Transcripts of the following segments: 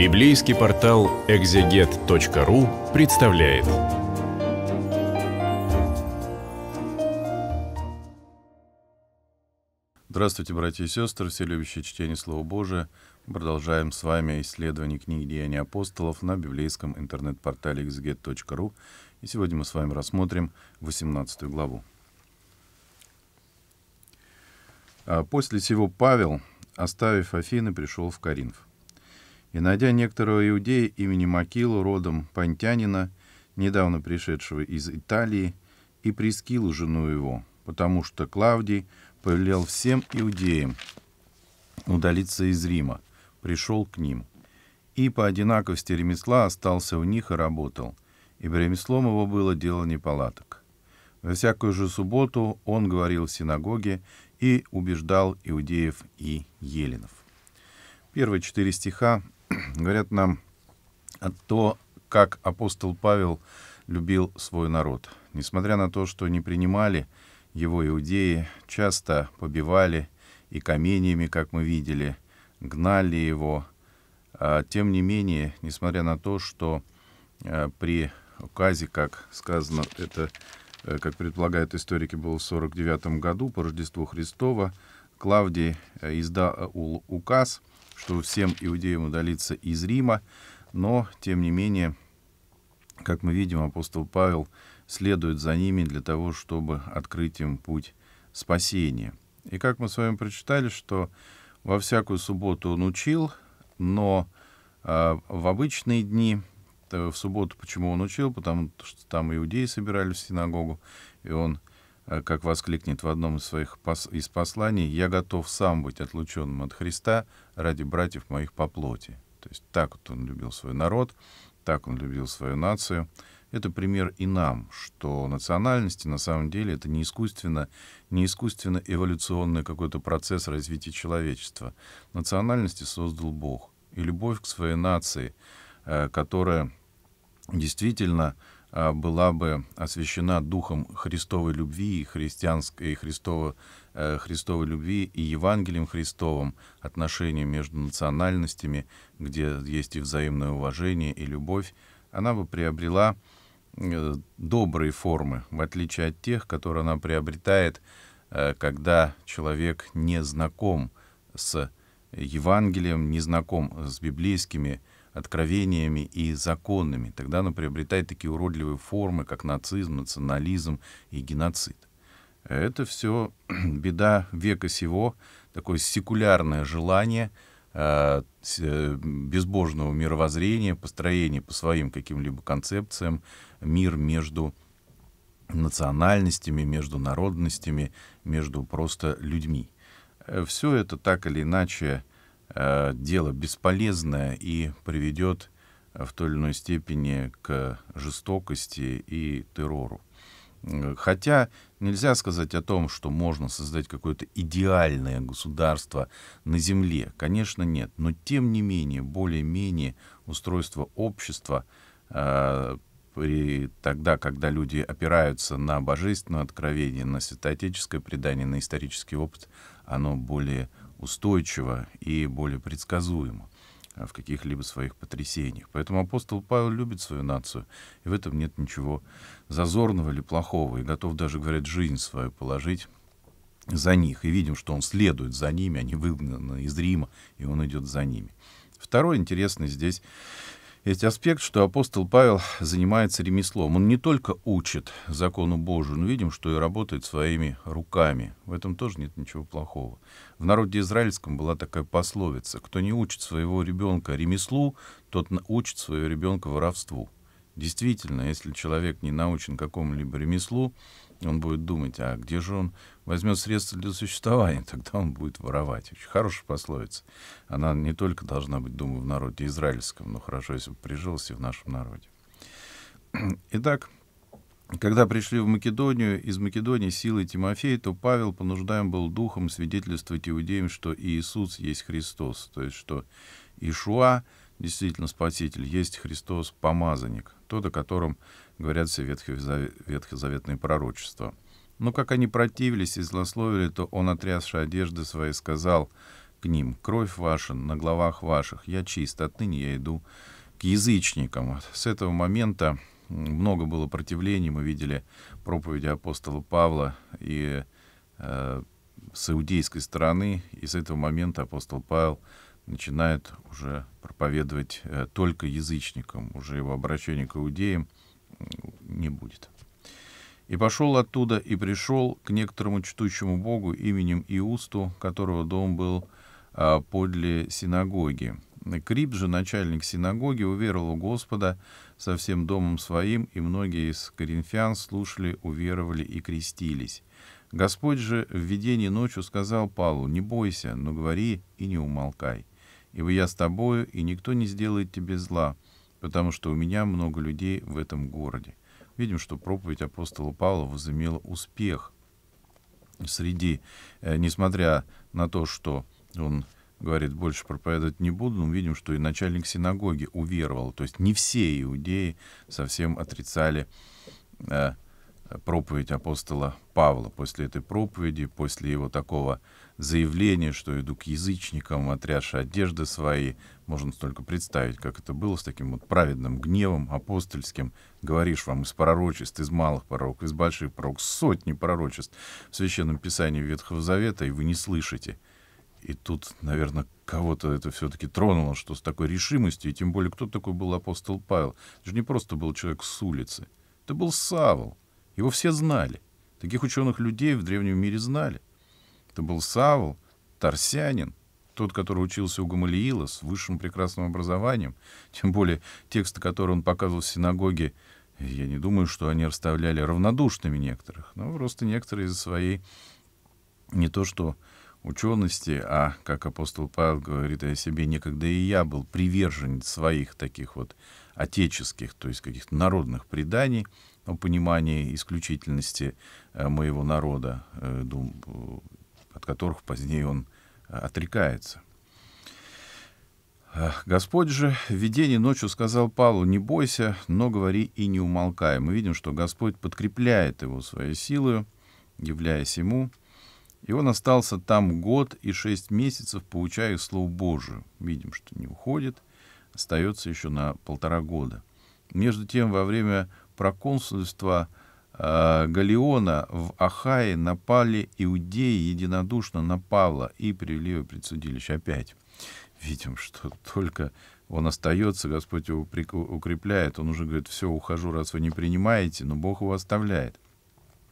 Библейский портал экзегет.ру представляет. Здравствуйте, братья и сестры, все любящие чтение Слова Божия. продолжаем с вами исследование книги «Деяния апостолов» на библейском интернет-портале exeget.ru. И сегодня мы с вами рассмотрим 18 главу. А «После сего Павел, оставив Афины, пришел в Коринф» и, найдя некоторого иудея имени Макилу, родом Понтянина, недавно пришедшего из Италии, и Прескилу, жену его, потому что Клавдий повелел всем иудеям удалиться из Рима, пришел к ним. И по одинаковости ремесла остался у них и работал, ибо ремеслом его было дело палаток. Во всякую же субботу он говорил в синагоге и убеждал иудеев и еленов. Первые четыре стиха говорят нам то, как апостол Павел любил свой народ. Несмотря на то, что не принимали его иудеи, часто побивали и каменьями, как мы видели, гнали его. А тем не менее, несмотря на то, что э, при указе, как сказано, это, э, как предполагают историки, было в 49 году по Рождеству Христова, Клавдий э, издал указ, чтобы всем иудеям удалиться из Рима, но, тем не менее, как мы видим, апостол Павел следует за ними для того, чтобы открыть им путь спасения. И как мы с вами прочитали, что во всякую субботу он учил, но э, в обычные дни, в субботу почему он учил, потому что там иудеи собирались в синагогу, и он Э, как воскликнет в одном из своих пос... из посланий, «Я готов сам быть отлученным от Христа ради братьев моих по плоти». То есть так вот он любил свой народ, так он любил свою нацию. Это пример и нам, что национальности на самом деле это не искусственно, не искусственно эволюционный какой-то процесс развития человечества. Национальности создал Бог. И любовь к своей нации, э, которая действительно а, была бы освящена духом Христовой любви и христианской, и христово э, Христовой любви и Евангелием Христовым, отношения между национальностями, где есть и взаимное уважение, и любовь, она бы приобрела э, добрые формы, в отличие от тех, которые она приобретает, э, когда человек не знаком с Евангелием, не знаком с библейскими откровениями и законами. Тогда она приобретает такие уродливые формы, как нацизм, национализм и геноцид. Это все беда века сего, такое секулярное желание э, э, безбожного мировоззрения, построения по своим каким-либо концепциям, мир между национальностями, между народностями, между просто людьми. Э, все это так или иначе Э, дело бесполезное и приведет э, в той или иной степени к жестокости и террору. Э, хотя нельзя сказать о том, что можно создать какое-то идеальное государство на Земле. Конечно, нет. Но тем не менее, более-менее устройство общества э, при, тогда, когда люди опираются на божественное откровение, на святоотеческое предание, на исторический опыт, оно более устойчиво и более предсказуемо а, в каких-либо своих потрясениях. Поэтому апостол Павел любит свою нацию, и в этом нет ничего зазорного или плохого, и готов даже, говорят, жизнь свою положить за них. И видим, что он следует за ними, они а выгнаны из Рима, и он идет за ними. Второй интересный здесь есть аспект, что апостол Павел занимается ремеслом. Он не только учит закону Божию, но видим, что и работает своими руками. В этом тоже нет ничего плохого. В народе израильском была такая пословица. Кто не учит своего ребенка ремеслу, тот учит своего ребенка воровству. Действительно, если человек не научен какому-либо ремеслу, он будет думать, а где же он возьмет средства для существования, тогда он будет воровать. Очень хорошая пословица. Она не только должна быть, думаю, в народе израильском, но хорошо, если бы прижилась в нашем народе. Итак, когда пришли в Македонию, из Македонии силой Тимофея, то Павел понуждаем был духом свидетельствовать иудеям, что Иисус есть Христос, то есть что Ишуа, действительно Спаситель, есть Христос, помазанник, тот, о котором говорят все ветхозаветные пророчества. Но как они противились и злословили, то он, отрясши одежды свои, сказал к ним, «Кровь ваша на головах ваших, я чист, а отныне я иду к язычникам». С этого момента много было противлений, мы видели проповеди апостола Павла и э, с иудейской стороны, и с этого момента апостол Павел начинает уже проповедовать э, только язычникам, уже его обращение к иудеям не будет. И пошел оттуда и пришел к некоторому чтущему Богу именем Иусту, которого дом был а, подле синагоги. Крип же, начальник синагоги, уверовал в Господа со всем домом своим, и многие из коринфян слушали, уверовали и крестились. Господь же в видении ночью сказал Павлу, «Не бойся, но говори и не умолкай» ибо я с тобою, и никто не сделает тебе зла, потому что у меня много людей в этом городе». Видим, что проповедь апостола Павла возымела успех среди, э, несмотря на то, что он говорит, больше проповедовать не буду, но мы видим, что и начальник синагоги уверовал. То есть не все иудеи совсем отрицали э, проповедь апостола Павла. После этой проповеди, после его такого заявления, что иду к язычникам, отряши одежды свои, можно только представить, как это было с таким вот праведным гневом апостольским. Говоришь вам из пророчеств, из малых пророков, из больших пророков, сотни пророчеств в Священном Писании Ветхого Завета, и вы не слышите. И тут, наверное, кого-то это все-таки тронуло, что с такой решимостью, и тем более кто такой был апостол Павел. Это же не просто был человек с улицы. Это был Савл, его все знали. Таких ученых людей в древнем мире знали. Это был Савл, Тарсянин, тот, который учился у Гамалиила с высшим прекрасным образованием, тем более тексты, которые он показывал в синагоге, я не думаю, что они расставляли равнодушными некоторых, но просто некоторые из своей не то что учености, а, как апостол Павел говорит о себе, некогда и я был привержен своих таких вот отеческих, то есть каких-то народных преданий — о понимании исключительности э, моего народа, э, э, от которых позднее он отрекается. Господь же в видении ночью сказал Павлу, не бойся, но говори и не умолкай. Мы видим, что Господь подкрепляет его своей силой, являясь ему. И он остался там год и шесть месяцев, получая Слово Божию. Видим, что не уходит, остается еще на полтора года. Между тем, во время проконсульства э, Галиона в Ахае напали иудеи единодушно на Павла и привели его предсудилище Опять видим, что только он остается, Господь его укрепляет. Он уже говорит, все, ухожу, раз вы не принимаете, но Бог его оставляет.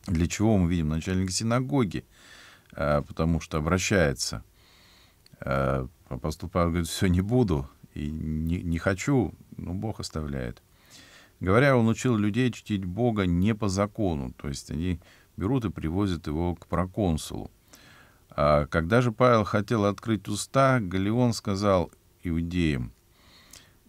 Для чего мы видим начальника синагоги? Э, потому что обращается. Э, апостол говорит, все, не буду, и не, не хочу, но Бог оставляет говоря, он учил людей чтить Бога не по закону, то есть они берут и привозят его к проконсулу. А когда же Павел хотел открыть уста, Галеон сказал иудеям,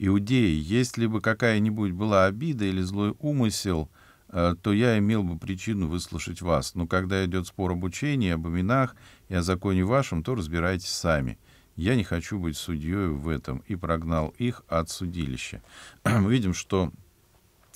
«Иудеи, если бы какая-нибудь была обида или злой умысел, э, то я имел бы причину выслушать вас. Но когда идет спор об учении, об именах и о законе вашем, то разбирайтесь сами. Я не хочу быть судьей в этом». И прогнал их от судилища. Мы видим, что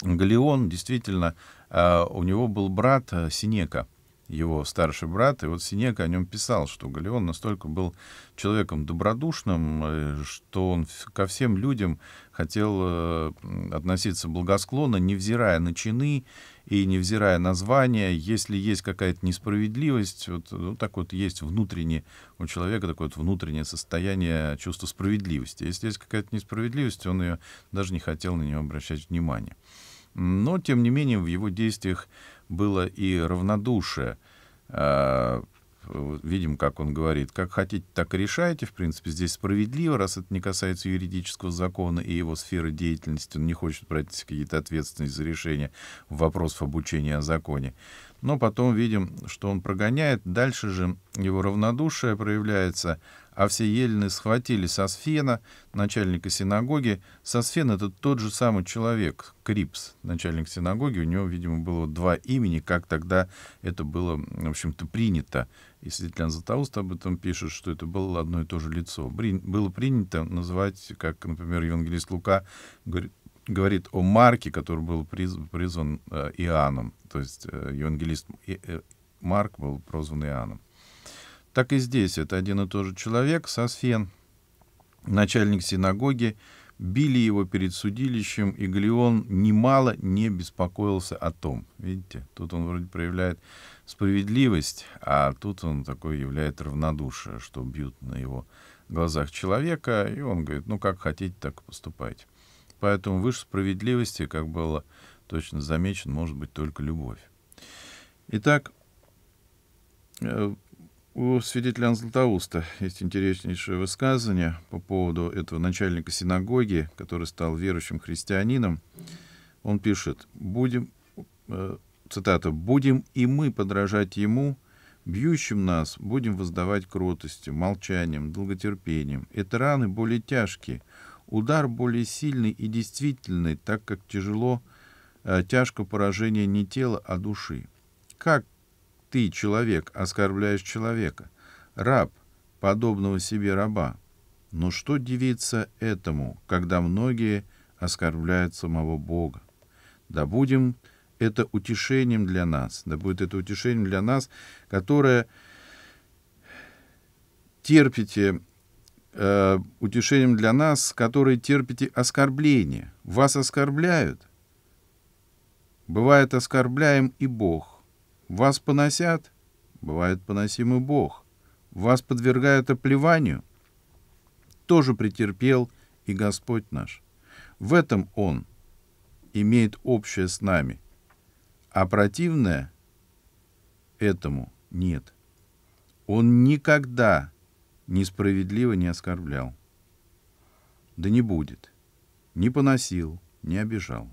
Галеон, действительно, а, у него был брат э, Синека, его старший брат. И вот Синека о нем писал, что Галеон настолько был человеком добродушным, э, что он ко всем людям хотел э, относиться благосклонно, невзирая на чины и невзирая на звания. Если есть какая-то несправедливость, вот, вот ну, так вот есть внутреннее у человека такое вот внутреннее состояние чувства справедливости. Если есть какая-то несправедливость, он ее даже не хотел на нее обращать внимание но, тем не менее, в его действиях было и равнодушие. А, видим, как он говорит, как хотите, так и решайте. В принципе, здесь справедливо, раз это не касается юридического закона и его сферы деятельности, он не хочет брать какие-то ответственность за решение вопросов обучения о законе но потом видим, что он прогоняет. Дальше же его равнодушие проявляется, а все елены схватили Сосфена, начальника синагоги. Сосфен — это тот же самый человек, Крипс, начальник синагоги. У него, видимо, было два имени, как тогда это было, в общем-то, принято. И Светлян Златоуст об этом пишет, что это было одно и то же лицо. Было принято называть, как, например, евангелист Лука говорит, говорит о Марке, который был приз, призван э, Иоанном. То есть э, евангелист э, э, Марк был прозван Иоанном. Так и здесь это один и тот же человек, Сосфен, начальник синагоги, били его перед судилищем, и Галеон немало не беспокоился о том. Видите, тут он вроде проявляет справедливость, а тут он такой являет равнодушие, что бьют на его глазах человека, и он говорит, ну как хотите, так поступайте. Поэтому выше справедливости, как было точно замечено, может быть только любовь. Итак, э, у свидетеля Анзлатоуста есть интереснейшее высказывание по поводу этого начальника синагоги, который стал верующим христианином. Он пишет, будем, э, цитата, «будем и мы подражать ему, бьющим нас будем воздавать кротостью, молчанием, долготерпением. Это раны более тяжкие, Удар более сильный и действительный, так как тяжело, э, тяжко поражение не тела, а души. Как ты, человек, оскорбляешь человека? Раб, подобного себе раба. Но что дивиться этому, когда многие оскорбляют самого Бога? Да будем это утешением для нас, да будет это утешением для нас, которое терпите э, утешением для нас, которые терпите оскорбление. Вас оскорбляют. Бывает оскорбляем и Бог. Вас поносят, бывает поносим и Бог. Вас подвергают оплеванию, тоже претерпел и Господь наш. В этом Он имеет общее с нами, а противное этому нет. Он никогда несправедливо не оскорблял. Да не будет. Не поносил, не обижал.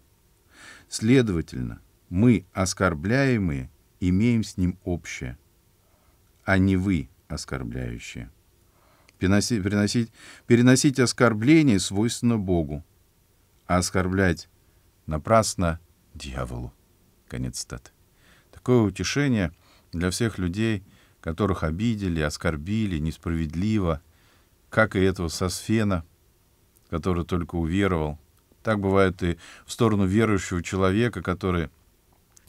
Следовательно, мы, оскорбляемые, имеем с ним общее, а не вы, оскорбляющие. Переносить, переносить, переносить оскорбление свойственно Богу, а оскорблять напрасно дьяволу. Конец стат. Такое утешение для всех людей, которых обидели, оскорбили несправедливо, как и этого Сосфена, который только уверовал. Так бывает и в сторону верующего человека, который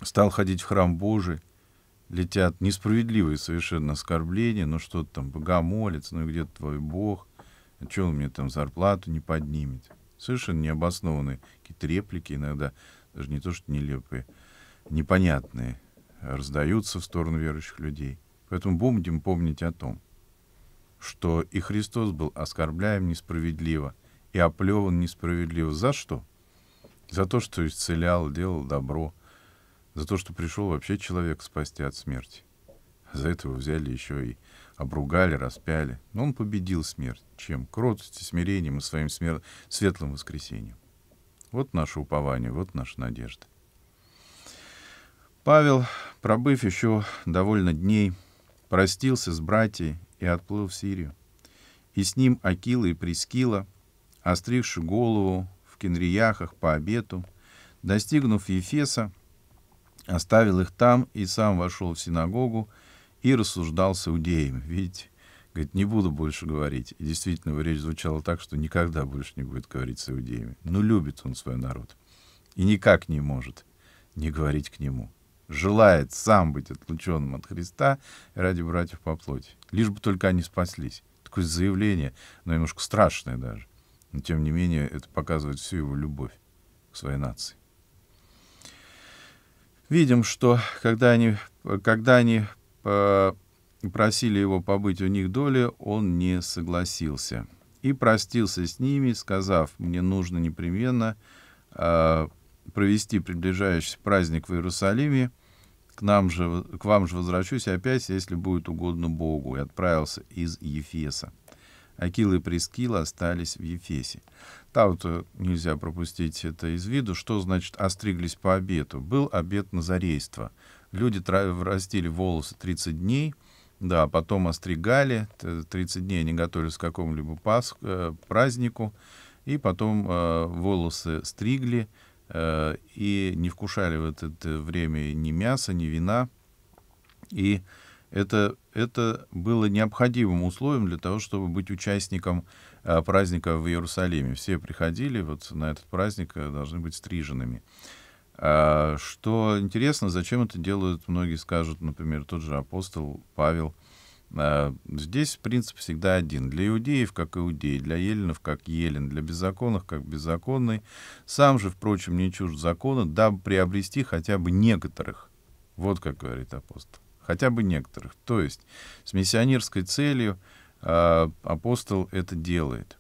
стал ходить в храм Божий, летят несправедливые совершенно оскорбления, ну что ты там, богомолец, ну где твой Бог, а что он мне там зарплату не поднимет? Совершенно необоснованные какие-то реплики иногда, даже не то что нелепые, непонятные, раздаются в сторону верующих людей – Поэтому будем помнить о том, что и Христос был оскорбляем несправедливо и оплеван несправедливо. За что? За то, что исцелял, делал добро, за то, что пришел вообще человек спасти от смерти. За это его взяли еще и обругали, распяли. Но он победил смерть. Чем? Кротостью, смирением и своим смер... светлым воскресением. Вот наше упование, вот наша надежда. Павел, пробыв еще довольно дней, простился с братьями и отплыл в Сирию. И с ним Акила и Прискила, остривши голову в кенрияхах по обету, достигнув Ефеса, оставил их там и сам вошел в синагогу и рассуждал с иудеями. Видите, говорит, не буду больше говорить. И действительно, его речь звучала так, что никогда больше не будет говорить с иудеями. Но ну, любит он свой народ. И никак не может не говорить к нему желает сам быть отлученным от Христа ради братьев по плоти, лишь бы только они спаслись. Такое заявление, но немножко страшное даже. Но тем не менее, это показывает всю его любовь к своей нации. Видим, что когда они, когда они э, просили его побыть у них доли, он не согласился. И простился с ними, сказав, мне нужно непременно э, провести приближающийся праздник в Иерусалиме, нам же, к вам же возвращусь опять, если будет угодно Богу, и отправился из Ефеса. Акила и Прескила остались в Ефесе. Там вот э, нельзя пропустить это из виду. Что значит «остриглись по обету»? Был обет назарейства. Люди растили волосы 30 дней, да, потом остригали, 30 дней они готовились к какому-либо э, празднику, и потом э, волосы стригли, Э, и не вкушали в это время ни мяса, ни вина. И это, это было необходимым условием для того, чтобы быть участником э, праздника в Иерусалиме. Все приходили вот на этот праздник, э, должны быть стриженными. А, что интересно, зачем это делают, многие скажут, например, тот же апостол Павел – а, здесь принцип всегда один. Для иудеев, как иудей, для еленов, как елен, для беззаконных, как беззаконный. Сам же, впрочем, не чужд закона, дабы приобрести хотя бы некоторых. Вот как говорит апостол. Хотя бы некоторых. То есть с миссионерской целью а, апостол это делает.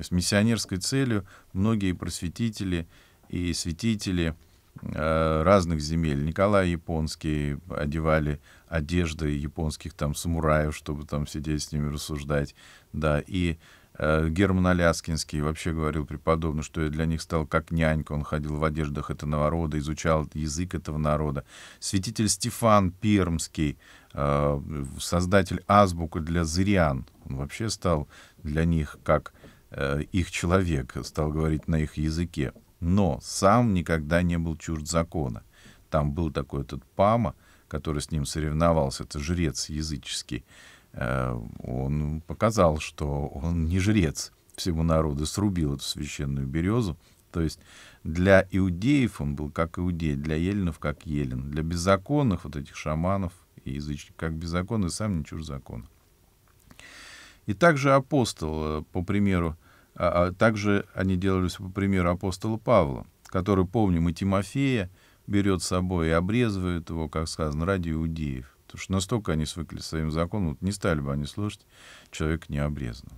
С миссионерской целью многие просветители и святители – Э, разных земель. Николай Японский одевали одежды японских там самураев, чтобы там сидеть с ними рассуждать, да, и э, Герман Аляскинский вообще говорил преподобно, что я для них стал как нянька, он ходил в одеждах этого народа, изучал язык этого народа. Святитель Стефан Пермский, э, создатель азбука для зырян, он вообще стал для них как э, их человек, стал говорить на их языке но сам никогда не был чужд закона. Там был такой этот Пама, который с ним соревновался, это жрец языческий. Э, он показал, что он не жрец всего народа, срубил эту священную березу. То есть для иудеев он был как иудей, для еленов как елен, для беззаконных вот этих шаманов и язычников как беззаконный, сам не чужд закона. И также апостол, э, по примеру а, а также они делались по примеру апостола Павла, который, помним, и Тимофея берет с собой и обрезывает его, как сказано, ради иудеев. Потому что настолько они свыкли к своим законом, вот не стали бы они слушать человек необрезанного.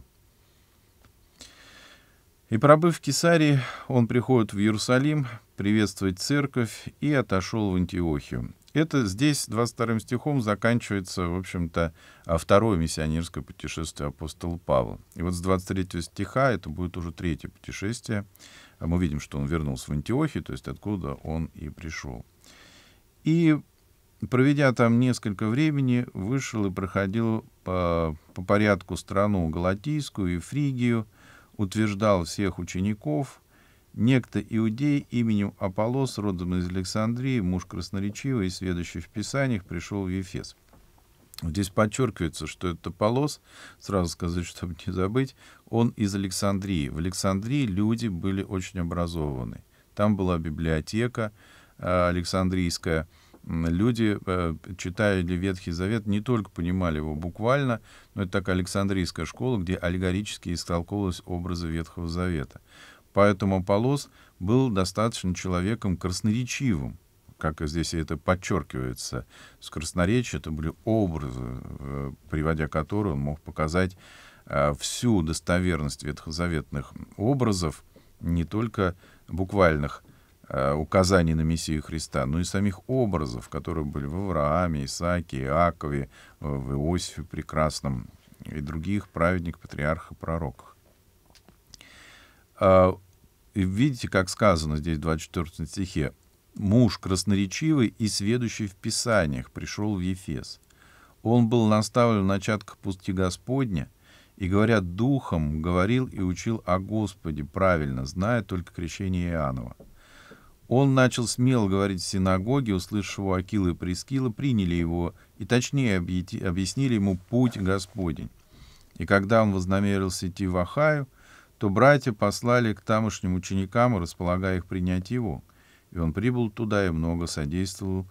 И пробыв в Кесарии, он приходит в Иерусалим приветствовать церковь и отошел в Антиохию это здесь 22 стихом заканчивается, в общем-то, а, второе миссионерское путешествие апостола Павла. И вот с 23 стиха это будет уже третье путешествие. А мы видим, что он вернулся в Антиохию, то есть откуда он и пришел. И проведя там несколько времени, вышел и проходил по, по порядку страну Галатийскую и Фригию, утверждал всех учеников — Некто иудей именем Аполос, родом из Александрии, муж красноречивый и следующий в Писаниях, пришел в Ефес. Здесь подчеркивается, что это Полос, сразу сказать, чтобы не забыть, он из Александрии. В Александрии люди были очень образованы. Там была библиотека э, Александрийская. Люди, э, читали Ветхий Завет, не только понимали его буквально, но это такая Александрийская школа, где аллегорически истолковывались образы Ветхого Завета. Поэтому Полос был достаточно человеком красноречивым, как здесь это подчеркивается, с красноречия это были образы, э, приводя которые он мог показать э, всю достоверность ветхозаветных образов, не только буквальных э, указаний на Мессию Христа, но и самих образов, которые были в Аврааме, Исааке, Иакове, в Иосифе Прекрасном и других праведниках, патриархах, пророках. И видите, как сказано здесь в 24 стихе. «Муж красноречивый и сведущий в Писаниях пришел в Ефес. Он был наставлен в начатках пусти Господня, и, говоря духом, говорил и учил о Господе правильно, зная только крещение Иоаннова. Он начал смело говорить в синагоге, услышав его Акила и Прескила, приняли его и точнее объяснили ему путь Господень. И когда он вознамерился идти в Ахаю, то братья послали к тамошним ученикам, располагая их принять его. И он прибыл туда и много содействовал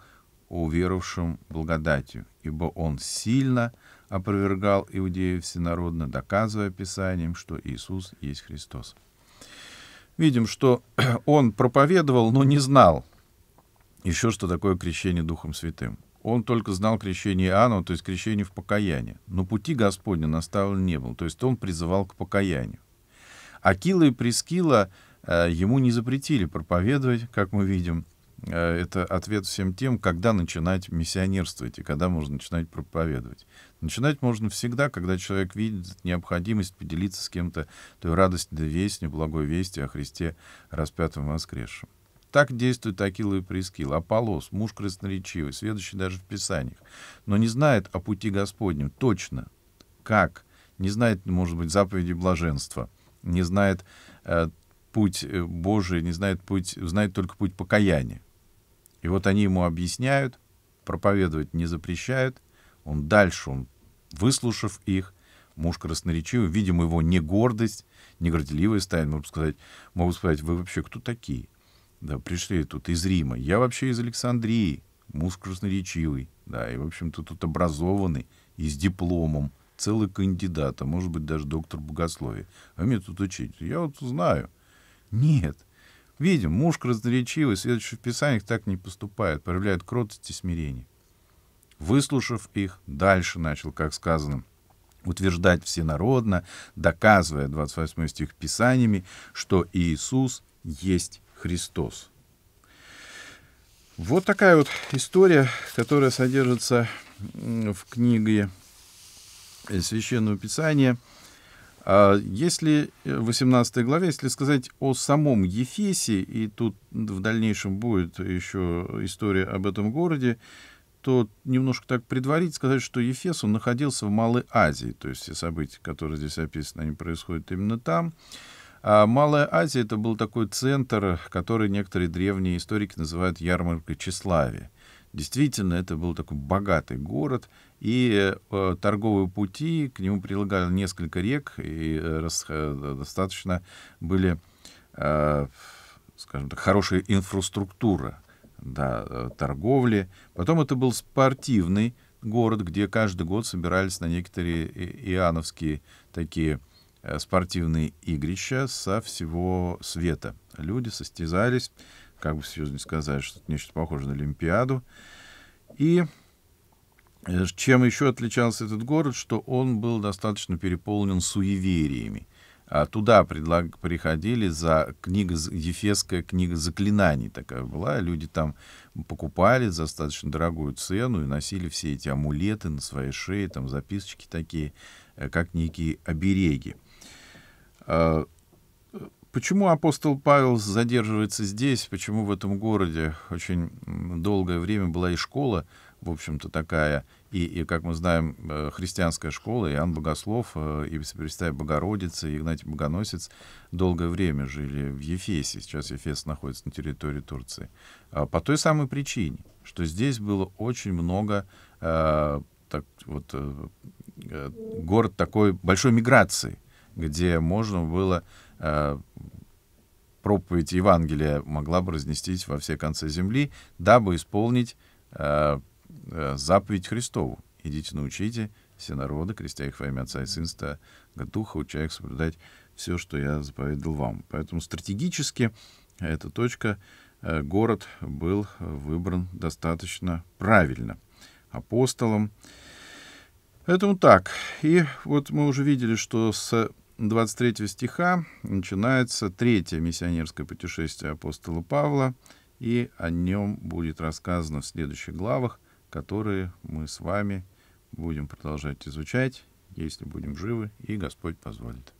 уверовавшим благодатью, ибо он сильно опровергал иудеев всенародно, доказывая Писанием, что Иисус есть Христос. Видим, что он проповедовал, но не знал еще, что такое крещение Духом Святым. Он только знал крещение Иоанна, то есть крещение в покаянии. Но пути Господня наставлен не был, то есть он призывал к покаянию. Акила и Прескила э, ему не запретили проповедовать, как мы видим. Э, это ответ всем тем, когда начинать миссионерствовать и когда можно начинать проповедовать. Начинать можно всегда, когда человек видит необходимость поделиться с кем-то той радостной вестью, благой вести о Христе распятом и воскресшем. Так действует Акила и Прескил. Аполос, муж красноречивый, следующий даже в Писаниях, но не знает о пути Господнем точно, как, не знает, может быть, заповеди блаженства — не знает э, путь э, Божий, не знает путь, знает только путь покаяния. И вот они ему объясняют, проповедовать не запрещают. Он дальше, он, выслушав их, муж красноречивый, видимо его не гордость, не горделивое стайна, могут сказать, могу сказать, вы вообще кто такие? Да, пришли тут из Рима. Я вообще из Александрии, муж красноречивый, да, и, в общем-то, тут образованный и с дипломом целый кандидат, а может быть даже доктор богословия. А мне тут учить? Я вот знаю. Нет. Видим, муж красноречивый, следующий в Писаниях так не поступает, проявляет кротость и смирение. Выслушав их, дальше начал, как сказано, утверждать всенародно, доказывая 28 стих Писаниями, что Иисус есть Христос. Вот такая вот история, которая содержится в книге Э, Священного Писания. А если э, в 18 главе, если сказать о самом Ефесе, и тут в дальнейшем будет еще история об этом городе, то немножко так предварить, сказать, что Ефес, он находился в Малой Азии, то есть все события, которые здесь описаны, они происходят именно там. А Малая Азия — это был такой центр, который некоторые древние историки называют ярмаркой тщеславия. Действительно, это был такой богатый город, и э, торговые пути, к нему прилагали несколько рек, и э, э достаточно были, э, скажем так, хорошая инфраструктура да, э, торговли. Потом это был спортивный город, где каждый год собирались на некоторые иоанновские такие э, спортивные игрища со всего света. Люди состязались, как бы серьезно сказать, что это нечто похоже на Олимпиаду. И Э, чем еще отличался этот город, что он был достаточно переполнен суевериями. А туда предлаг, приходили за книга, ефесская книга заклинаний такая была. Люди там покупали за достаточно дорогую цену и носили все эти амулеты на своей шее, там записочки такие, э, как некие обереги. А, почему апостол Павел задерживается здесь? Почему в этом городе очень долгое время была и школа? в общем-то, такая, и, и, как мы знаем, э, христианская школа, Иоанн Богослов, э, и Пресвятая Богородица, и Игнатий Богоносец долгое время жили в Ефесе. Сейчас Ефес находится на территории Турции. А, по той самой причине, что здесь было очень много э, так, вот, город такой большой миграции, где можно было проповедь Евангелия могла бы разнестись во все концы земли, дабы исполнить Э, заповедь Христову. Идите, научите все народы, крестя их во имя Отца и Сына, Духа, уча их соблюдать все, что я заповедал вам. Поэтому стратегически эта точка, э, город был выбран достаточно правильно апостолом. Поэтому так. И вот мы уже видели, что с 23 стиха начинается третье миссионерское путешествие апостола Павла, и о нем будет рассказано в следующих главах которые мы с вами будем продолжать изучать, если будем живы и Господь позволит.